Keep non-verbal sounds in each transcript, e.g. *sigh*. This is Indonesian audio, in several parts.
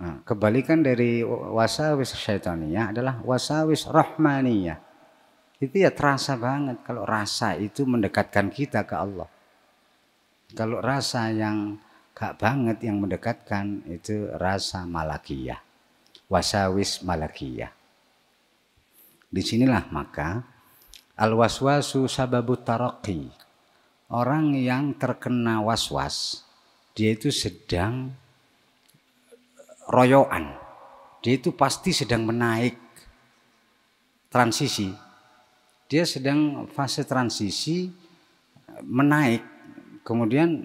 Nah, kebalikan dari wasawis syaitaniyah adalah wasawis rahmaniyah. Itu ya terasa banget kalau rasa itu mendekatkan kita ke Allah. Kalau rasa yang gak banget yang mendekatkan itu rasa malakiyah. Wasawis malakiyah. Disinilah maka al-waswasu sababu taraki. Orang yang terkena waswas, -was, dia itu sedang royoan. Dia itu pasti sedang menaik transisi. Dia sedang fase transisi menaik. Kemudian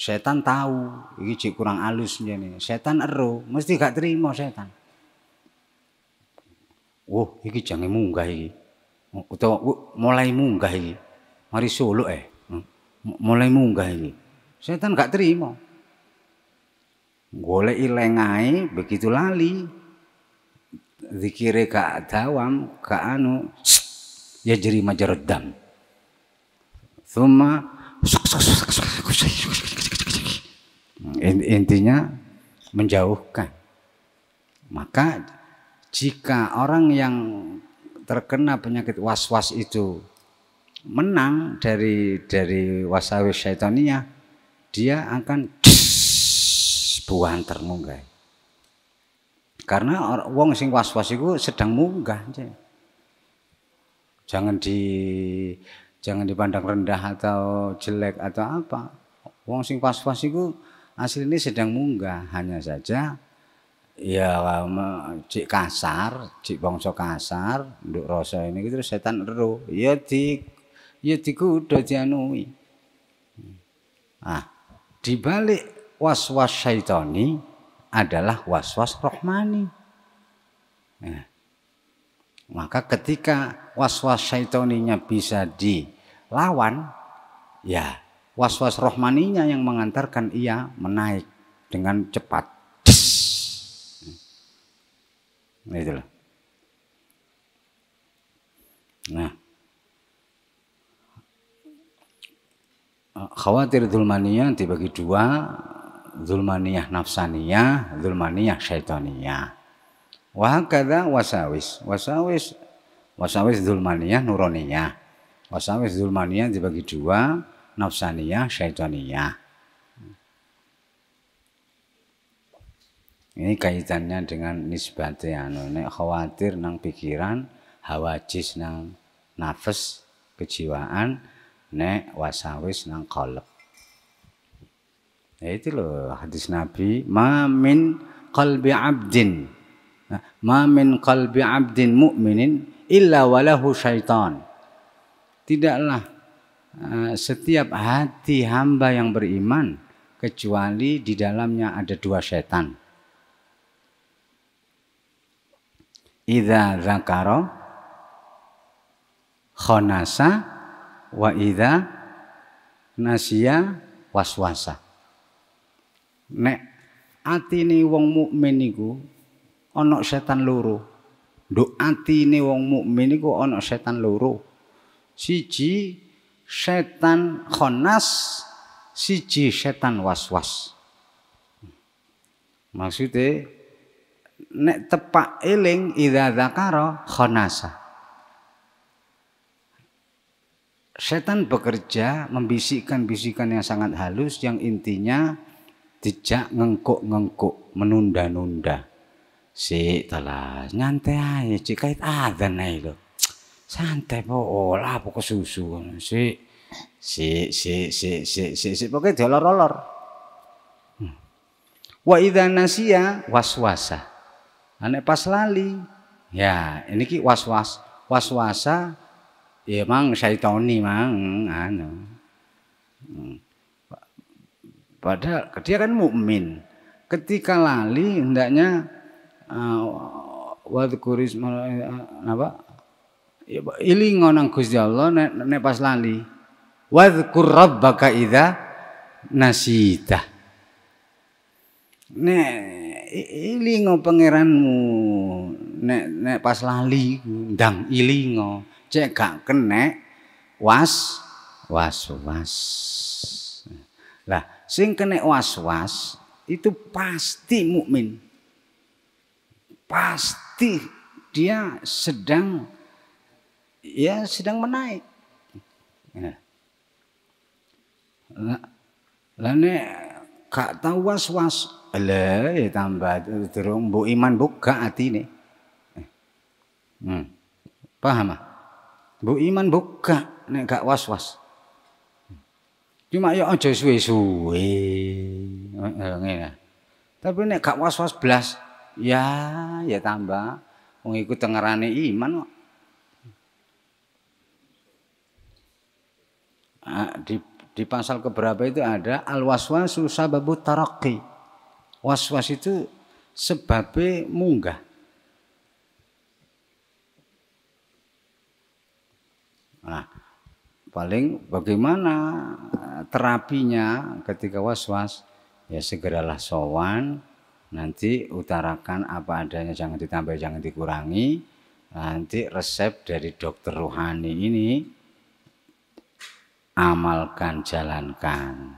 setan tahu ini cik kurang halus nih. Setan ero, mesti gak terima setan. Wah, ini jangan munggah ini. Atau mulai munggah ini. Mari solo eh. Mulai munggah ini. Setan gak terima golek ilengai begitu lali zikire gak dawam gak anu ya jeri majaradam Suma intinya menjauhkan. Maka jika orang yang terkena penyakit was-was itu menang dari dari wasawis syaitania, dia akan banter munggah. Karena wong sing was-was iku sedang munggah. Jangan di jangan dipandang rendah atau jelek atau apa. Wong sing was-was iku ini sedang munggah, hanya saja ya cik kasar, cik bongsok kasar, nduk rasa ini terus setan ero. Ya di ya dikudu dianui. Hmm. Ah, dibalik was-was syaitani adalah was-was rohmani. Nah, maka ketika was-was syaitoninya bisa dilawan, ya was-was rohmaninya yang mengantarkan ia menaik dengan cepat. Nah, Nah, khawatir dulmania dibagi dua zulmaniyah nafsaniyah, zulmaniyah syaitaniyah. hakadha wasawis. Wasawis wasawis zulmaniyah nuroniyah. Wasawis zulmaniyah dibagi dua, nafsaniyah, syaitaniyah. Ini kaitannya dengan nisbate anu nek khawatir nang pikiran, hawajis nang nafas, kejiwaan, nek wasawis nang kolok. Ya itu loh hadis Nabi, mamin kalbi abdin. Ya, mamin kalbi abdin mu'minin illa walahu syaitan. Tidaklah eh, setiap hati hamba yang beriman kecuali di dalamnya ada dua setan. Idza zakara khonasa wa idza nasya waswasa. Nek atine wong mukmin niku ana setan loro. Nduk atine wong mukmin niku ana setan loro. Siji setan khonas, siji setan waswas. Maksude nek tepak eling idza zakara khonasa. Setan bekerja membisikkan bisikan yang sangat halus yang intinya Dijak ngengkuk-ngengkuk, menunda-nunda. Si telah nyantai aja, cik kait ada nih lo Santai po, olah oh, apa kesusu. Si si si si si si, si. pokoknya dolor dolor Hmm. Wa idza was waswasa. Ane pas lali, ya ini ki waswas waswasa ya mang syaitoni mang ane Hmm. Padahal dia kan mukmin. Ketika lali hendaknya eh, wadkuris eh, apa? Ya, ilingo nang Gusti Allah nek pas lali. Wadkur rabbaka idza nasita. Nek ilingo pangeranmu nek nek pas lali ndang ilingo cek gak kenek was was was. Lah sing kena was-was itu pasti mukmin. Pasti dia sedang ya sedang menaik. Nah. Nek kak tahu was-was. Lah ya tambah terus bu iman buka hati ini. Hmm. Paham ah? Bu iman buka gak kak was-was. Cuma ya aja suwe-suwe. Ngene. Tapi nek gak was-was blas, ya ya tambah wong iku tengerane iman kok. Ah, di, di pasal keberapa itu ada al-waswasu sababu taraqqi. Waswas itu sebabnya munggah. Nah, paling bagaimana eh, terapinya ketika was-was ya segeralah sowan nanti utarakan apa adanya jangan ditambah jangan dikurangi nanti resep dari dokter rohani ini amalkan jalankan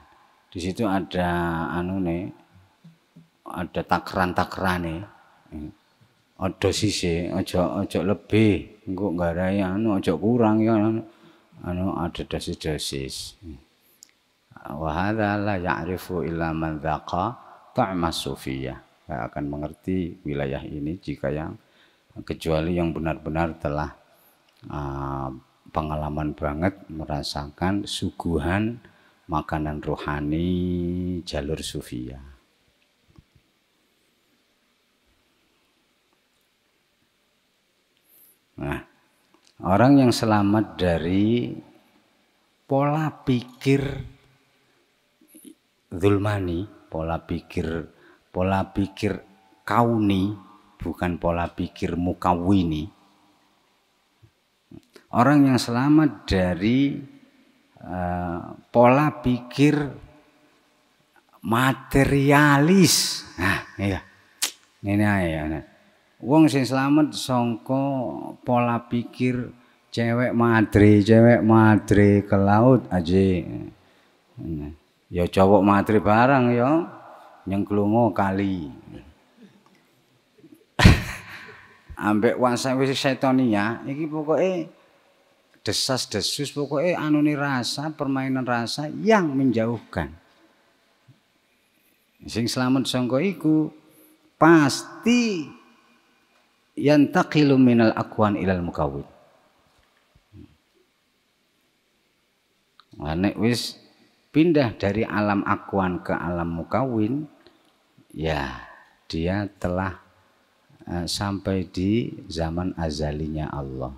di situ ada anu nih ada takran nih ada sisi ojo ojo lebih nggak ada anu ojo kurang ya anu anu ada dosis-dosis. Wahada la ya'rifu illa man dhaqa ta'ma sufiyah. Tak akan mengerti wilayah ini jika yang kecuali yang benar-benar telah uh, pengalaman banget merasakan suguhan makanan rohani jalur sufia. Nah, Orang yang selamat dari pola pikir zulmani, pola pikir pola pikir kauni, bukan pola pikir mukawini. Orang yang selamat dari uh, pola pikir materialis. Nah, iya. Ini ya. Nah. wong sing selamat sangka pola pikir cewek madre cewek madre ke laut aja ya cowok madre bareng ya nyengklungo kali *laughs* ambek wasa wis setonia iki pokoke desas desus pokoke anuni rasa permainan rasa yang menjauhkan sing selamat sangka iku pasti yantaqilu minal akwan ilal mukawin. Nah, nek wis pindah dari alam akwan ke alam mukawin, ya dia telah uh, sampai di zaman azalinya Allah.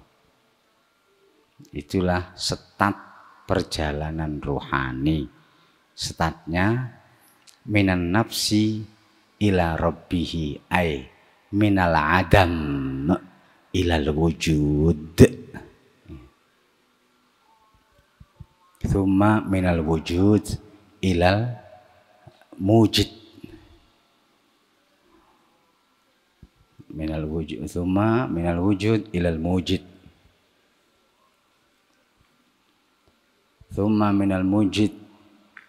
Itulah setat perjalanan rohani. setatnya minan nafsi ila rabbihi ay minal adam ilal wujud summa minal wujud ilal mujid minal wujud summa minal wujud ilal mujid thumma minal mujid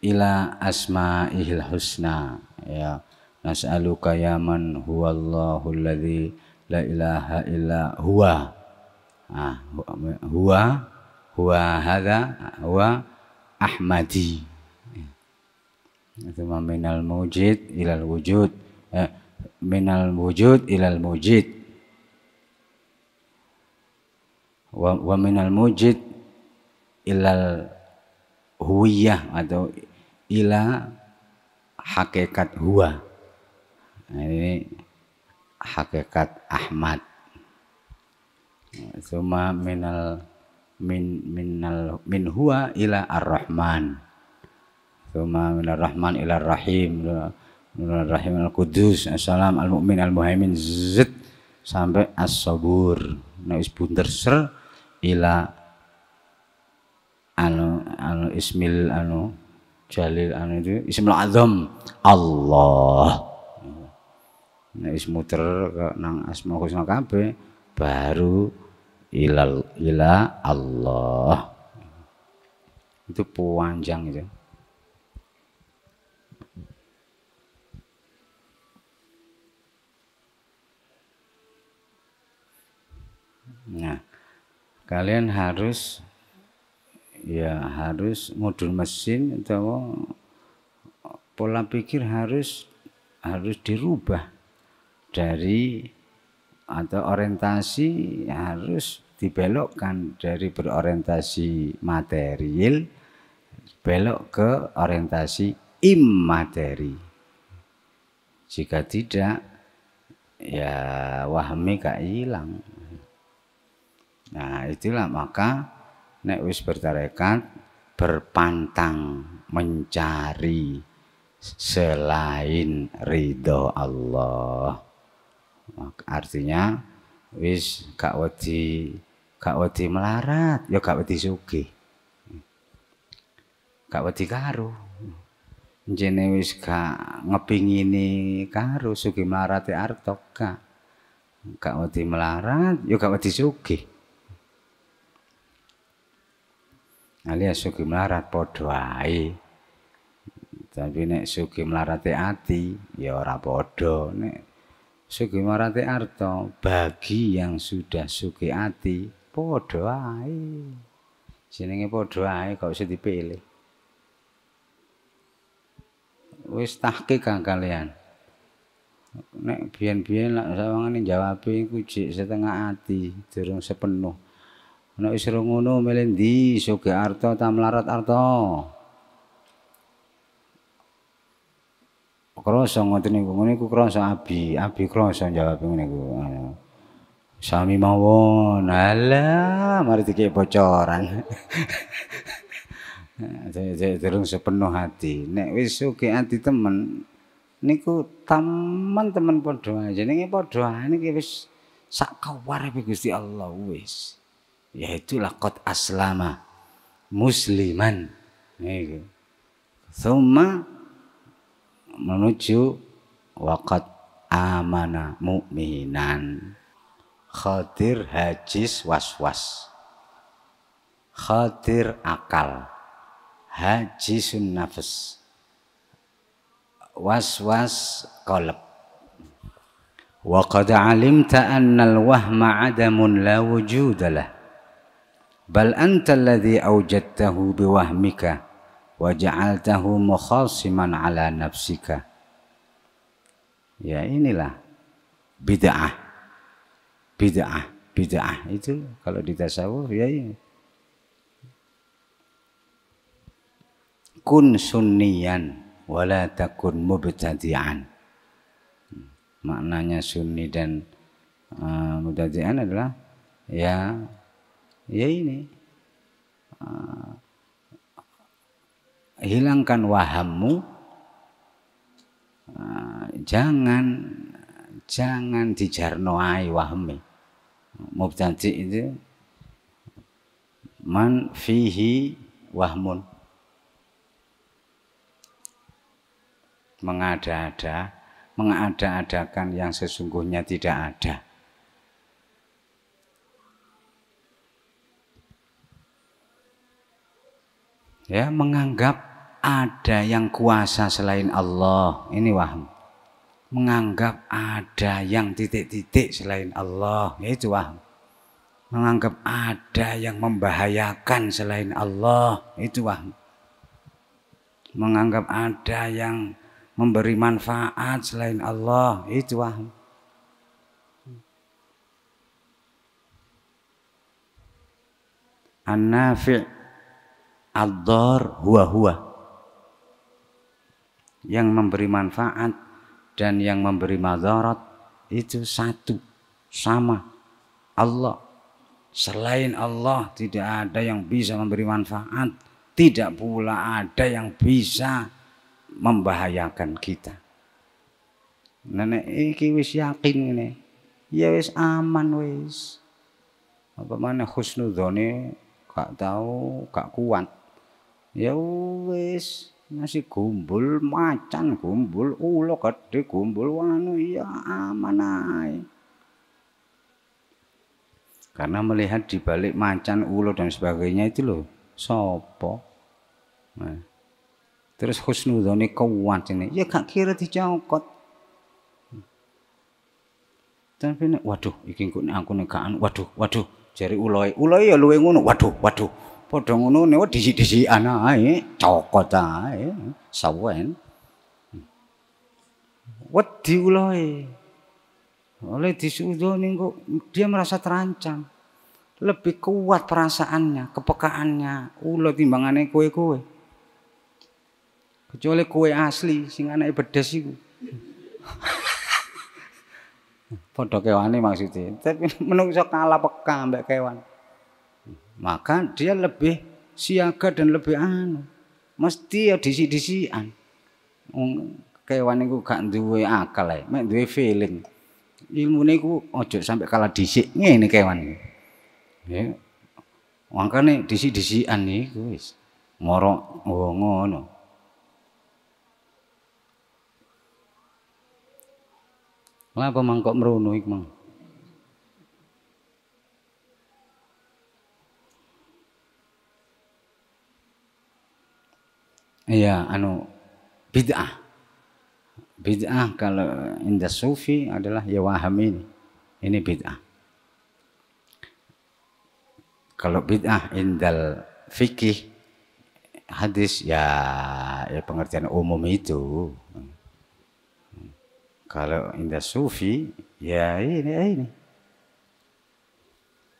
ila asma'ihil husna ya Nas'aluka ya man huwallahu alladhi la ilaha illa huwa. Ah, huwa huwa hadza huwa Ahmadi. Itu minal mujid ilal wujud. Eh, minal wujud ilal mujid. Wa, wa minal mujid ilal huwiyah atau ila hakikat huwa. Nah, ini hakikat Ahmad. Suma minal min minal min huwa ila ar-Rahman. Suma minal Rahman ila Rahim. Minal Rahim al Kudus. Assalam al Mukmin al Muhaimin. Zit sampai as-sabur. Nah, bunter ser ila anu anu ismil anu jalil anu itu ismil azam Allah nek wis muter nang asma husna kabeh baru ilal ila Allah itu panjang itu Nah, kalian harus ya harus modul mesin atau pola pikir harus harus dirubah dari atau orientasi harus dibelokkan dari berorientasi material belok ke orientasi immateri. Jika tidak ya wahmi gak hilang. Nah, itulah maka nek wis bertarekat berpantang mencari selain ridho Allah. Artinya wis gak wedi gak wedi melarat, ya gak wedi sugih. Gak wedi karo. Jene wis gak ngepingini karo suki melarat ya artok gak. Gak wedi melarat, ya gak wedi sugih. alias sugi melarat padha Tapi nek sugi melarate ya ati ya ora padha, nek Sugi marate arta bagi yang sudah sugi ati podo ae. Jenenge podo ae kok usah dipilih. Wis tahkik kan kalian. Nek biyen-biyen lak sawangane jawab iku jek setengah ati, durung sepenuh. Nek wis ngono mele ndi sugi arto ta melarat arto. krasa ngoten niku ngene iku krasa abi abi krasa jawab ngene iku anu. sami mawon ala, mari dikek bocoran *laughs* Durung sepenuh hati. Nek wis sugih ati temen niku teman-teman padha jenenge padha niki wis sak kawarepe Gusti Allah wis. yaitu qad aslama musliman. Niku. Summa menuju wakat amana mukminan khadir hajis was was khadir akal hajisun nafas was waswas kolab وقد علمت أن الوهم عدم لا وجود له بل أنت الذي أوجدته بوهمك wa ja'altahu mukhasiman ala nafsika. Ya inilah bid'ah. Bid'ah, bid'ah itu kalau di tasawuf ya ini. Iya. Kun sunniyan wala takun mubtadi'an. Maknanya sunni dan uh, mubtadi'an adalah ya ya ini uh, hilangkan wahammu. Eh, jangan jangan dijarnoai wahmi. Mubtadi itu man fihi wahmun. Mengada-ada, mengada-adakan yang sesungguhnya tidak ada. ya menganggap ada yang kuasa selain Allah. Ini wahm. Menganggap ada yang titik-titik selain Allah. Itu wahm. Menganggap ada yang membahayakan selain Allah. Itu wahm. Menganggap ada yang memberi manfaat selain Allah. Itu wahm. An-Nafi' Ad-Dar huwa huwa yang memberi manfaat dan yang memberi madarat itu satu sama Allah selain Allah tidak ada yang bisa memberi manfaat tidak pula ada yang bisa membahayakan kita nenek iki wis yakin ini ya wis aman wis apa mana husnudhoni gak tahu gak kuat ya wis Masih gumbul macan, gumbul ulo, gede gumbul wanu, ya aman ay. Karena melihat di balik macan, ulo dan sebagainya itu loh, sopo. Nah. Terus husnudhani kuat ini, ya gak kira dijangkot. Tapi ini, waduh, ikin aku negaan, waduh, waduh, jari uloi, uloi ya luwe ngono, waduh, waduh. padha ngono ne disi-disi anae cokot ae sawen wedi ulahe oleh disudoni kok dia merasa terancam lebih kuat perasaannya kepekaannya ulah timbangane kowe-kowe kecuali kowe asli sing anake bedes iku padha kewane maksude tapi menungso kalah peka ambek kewan maka dia lebih siaga dan lebih anu mesti ya disi disian kewan itu gak duwe akal ya mek duwe feeling ilmu ini ku ojo sampai kalah disik ini kewan ini ya makanya disi disian nih guys moro oh, ngono lah apa mangkok merunuh mang Iya, anu bid'ah. Bid'ah kalau indah sufi adalah ya waham ini. Ini bid'ah. Kalau bid'ah indal fikih hadis ya ya pengertian umum itu. Kalau indah sufi ya ini ya ini.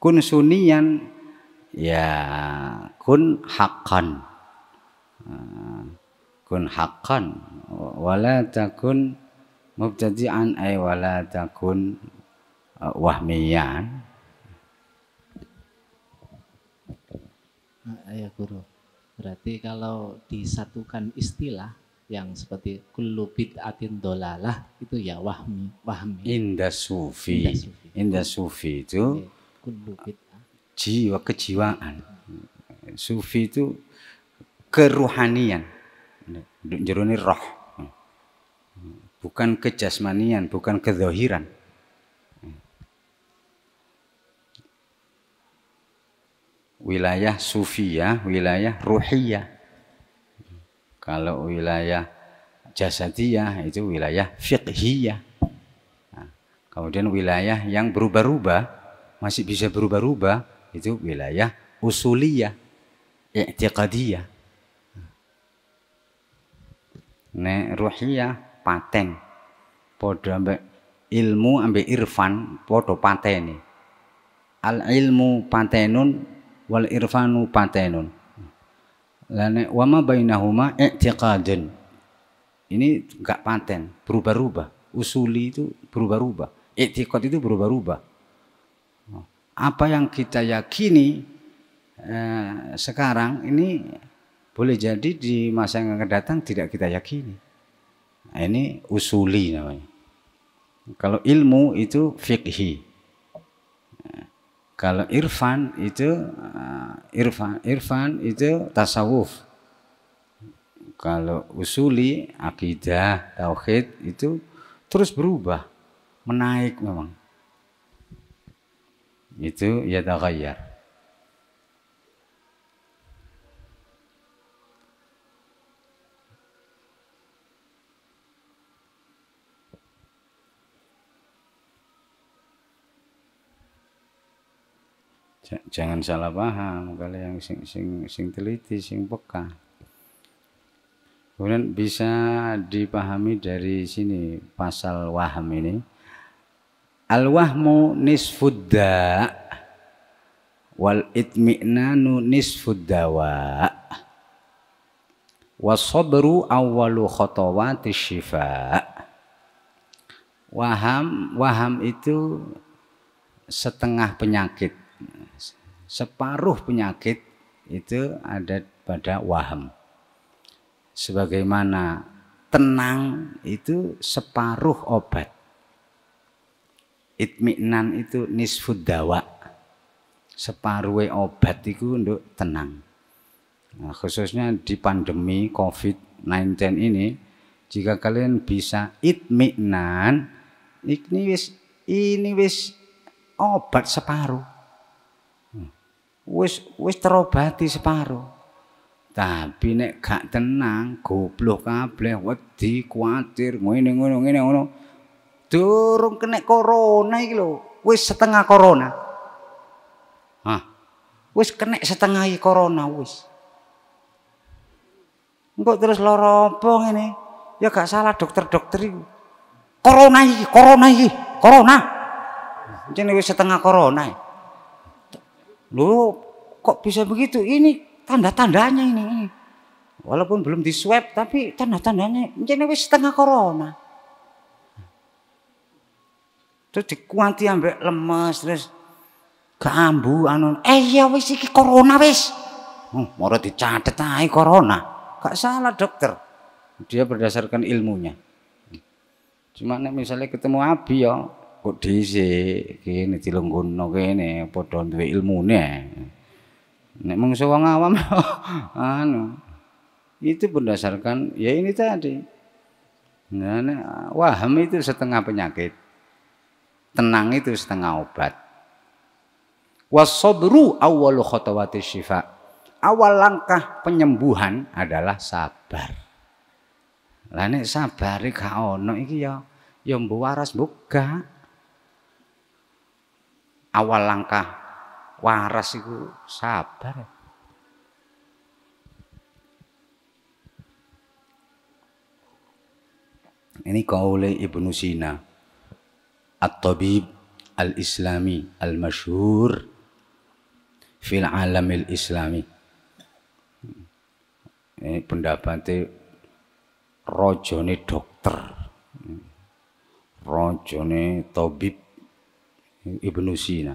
Kun sunian ya kun hakan kun haqqan wala takun mubtadi'an ay wala takun uh, wahmiyan Ayah ya, guru berarti kalau disatukan istilah yang seperti kullu bid'atin dolalah itu ya wahmi wahmi inda sufi inda sufi, inda sufi itu jiwa kejiwaan sufi itu keruhanian Jeruni roh. Bukan kejasmanian, bukan kezohiran. Wilayah sufiyah, wilayah ruhiyah. Kalau wilayah jasadiyah itu wilayah fiqhiyah. Nah, kemudian wilayah yang berubah-ubah, masih bisa berubah-ubah itu wilayah usuliyah, i'tiqadiyah. Nek ruhiyah pateng Padha ambek ilmu ambek irfan padha patene. Al ilmu patenun wal irfanu patenun. Lane wama bainahuma i'tiqadun. Ini enggak paten, berubah-ubah. Usuli itu berubah-ubah. I'tiqad itu berubah-ubah. Apa yang kita yakini eh, sekarang ini boleh jadi di masa yang akan datang tidak kita yakini. Nah, ini usuli namanya. Kalau ilmu itu fikhi. Nah, kalau irfan itu ah, irfan irfan itu tasawuf. Kalau usuli akidah tauhid itu terus berubah, menaik memang. Itu ya tagayyar. jangan salah paham kalau yang sing sing sing teliti sing peka kemudian bisa dipahami dari sini pasal waham ini al wahmu nisfudda wal itmi'nanu nisfuddawa wasabru awwalu khotawati shifa waham waham itu setengah penyakit separuh penyakit itu ada pada waham. Sebagaimana tenang itu separuh obat. Itminan itu nisfud dawa. Separuh obat itu untuk tenang. Nah, khususnya di pandemi COVID-19 ini, jika kalian bisa itminan, ini wis ini wis obat separuh. Hmm wis wis terobati separuh. Tapi nek gak tenang, goblok kabeh, wedi, kuatir, ngene ngono ngene ngono. Durung kena corona iki lho, wis setengah corona. Hah. Wis kena setengah corona wis. Engko terus lara apa ngene? Ya gak salah dokter-dokter iku. Corona iki, corona iki, corona. Jenenge wis setengah corona. Ya. Loh, kok bisa begitu? Ini tanda-tandanya ini, Walaupun belum di swab tapi tanda-tandanya ini setengah corona. Terus dikuanti ambek lemes terus keambu anu eh ya wis ini corona wis. Oh, hmm, mau dicatet corona. Gak salah dokter. Dia berdasarkan ilmunya. Cuma misalnya ketemu Abi ya, kok dhisik kene dilenggono kene padha duwe ilmune. Nek mungsu wong awam *laughs* anu itu berdasarkan ya ini tadi. Nah, waham itu setengah penyakit. Tenang itu setengah obat. Wasobru awalu khotawati syifa. Awal langkah penyembuhan adalah sabar. Lah nek sabare gak ono iki ya ya mbuh waras buka awal langkah waras itu sabar. Ini kau oleh Ibnu Sina. At-Tabib al-Islami al masyur fil alamil Islami. Ini pendapatnya rojone dokter. Rojone tabib Ibnu Sina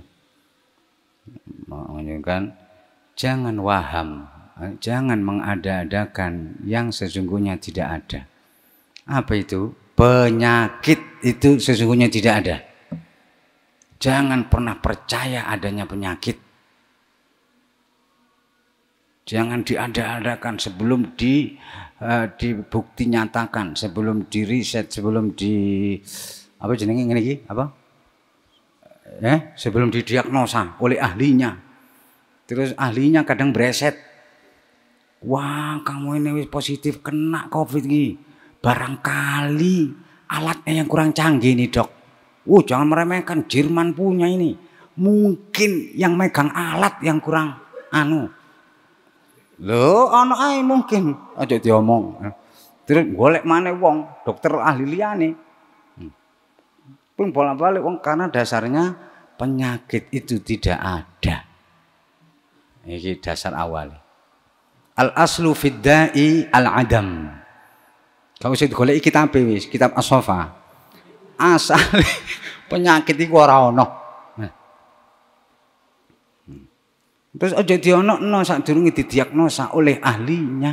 menunjukkan jangan waham, jangan mengada-adakan yang sesungguhnya tidak ada. Apa itu? Penyakit itu sesungguhnya tidak ada. Jangan pernah percaya adanya penyakit. Jangan diada-adakan sebelum di uh, dibukti nyatakan, sebelum di riset, sebelum di apa jenenge ngene Apa? ya, sebelum didiagnosa oleh ahlinya. Terus ahlinya kadang bereset. Wah, kamu ini positif kena COVID ini. Barangkali alatnya yang kurang canggih nih dok. Uh, jangan meremehkan Jerman punya ini. Mungkin yang megang alat yang kurang anu. Loh, ono anu ae mungkin. Aja diomong. Terus golek mana wong dokter ahli liyane pun bolak-balik wong karena dasarnya penyakit itu tidak ada. Ini dasar awal. Al aslu fiddai al adam. Kau sing boleh kitab e wis, kitab asofa. Asal *laughs* penyakit itu orang ana. Hmm. Terus aja diono no sak durunge didiagnosa oleh ahlinya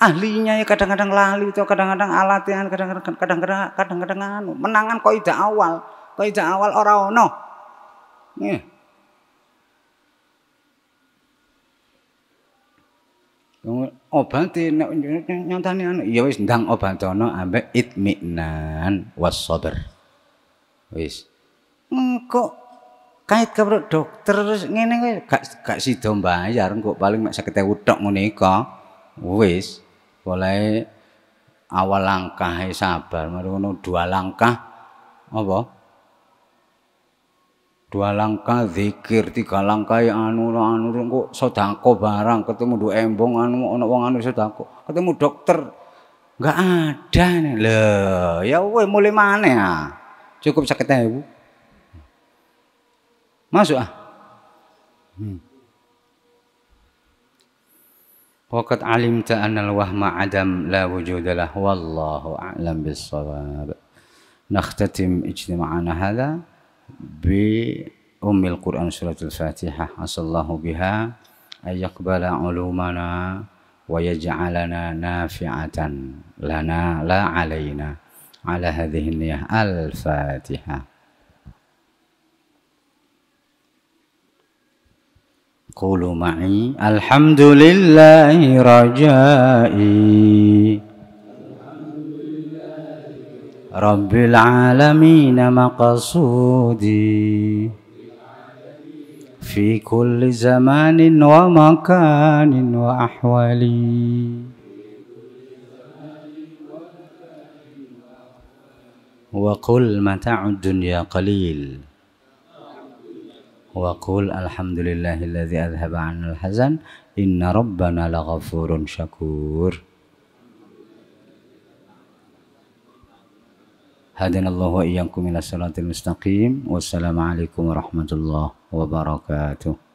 ahlinya ya kadang-kadang lali itu kadang-kadang alatian kadang-kadang kadang-kadang kadang-kadang anu menangan kok tidak awal kok tidak awal ora ono nih obati nyantani anu ya wis ndang obatono ambek itminan was sabar wis engko kait ke dokter terus ngene gak gak sida bayar engko paling mek 50000 e tok ngene wis Mulai awal langkah eh, sabar, mari dua langkah apa? Dua langkah zikir, tiga langkah ya anu anu, anu, anu kok sodako barang ketemu dua embong anu ono wong anu sodako ketemu dokter nggak ada nih le ya woi mulai mana ya cukup sakit ibu masuk ah hmm. وقد علمت أن الوهم عدم لا وجود له والله أعلم بالصواب نختتم اجتماعنا هذا بأم القرآن سورة الفاتحة أسأل الله بها أن يقبل علومنا ويجعلنا نافعة لنا لا علينا على هذه النية الفاتحة قولوا معي الحمد لله رجائي رب العالمين مقصودي في كل زمان ومكان وأحوالي وقل متاع الدنيا قليل وقل الحمد لله الذي أذهب عنا الحزن إن ربنا لغفور شكور هدنا الله وإياكم إلى الصراط المستقيم والسلام عليكم ورحمة الله وبركاته